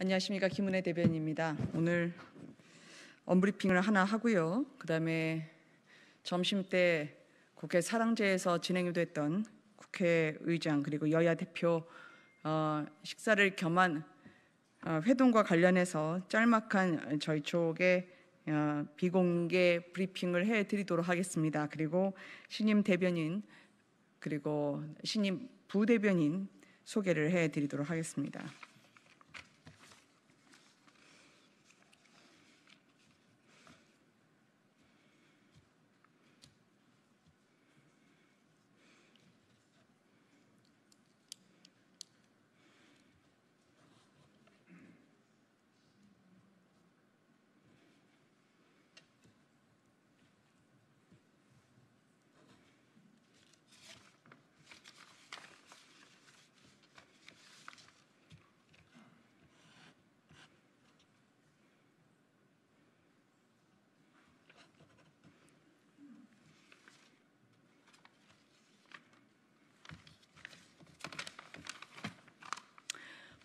안녕하십니까 김은혜 대변입니다. 오늘 언브리핑을 하나 하고요. 그다음에 점심 때 국회 사랑제에서 진행이 됐던 국회의장 그리고 여야 대표 어, 식사를 겸한 어, 회동과 관련해서 짤막한 저희 쪽에 어, 비공개 브리핑을 해드리도록 하겠습니다. 그리고 신임 대변인 그리고 신임 부대변인 소개를 해드리도록 하겠습니다.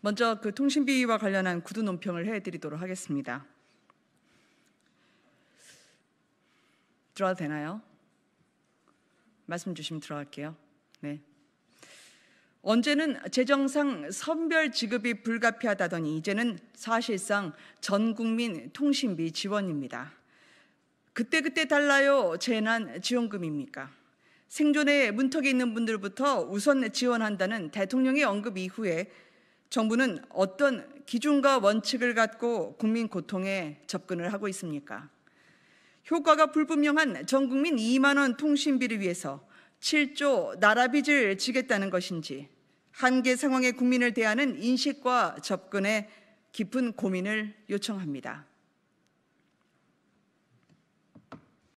먼저 그 통신비와 관련한 구두 논평을 해드리도록 하겠습니다. 들어도 되나요? 말씀 주시면 들어갈게요. 네. 언제는 재정상 선별 지급이 불가피하다더니 이제는 사실상 전 국민 통신비 지원입니다. 그때그때 달라요 재난 지원금입니까? 생존의 문턱에 있는 분들부터 우선 지원한다는 대통령의 언급 이후에 정부는 어떤 기준과 원칙을 갖고 국민 고통에 접근을 하고 있습니까? 효과가 불분명한 전 국민 2만 원 통신비를 위해서 7조 나라빚을 지겠다는 것인지 한계 상황의 국민을 대하는 인식과 접근에 깊은 고민을 요청합니다.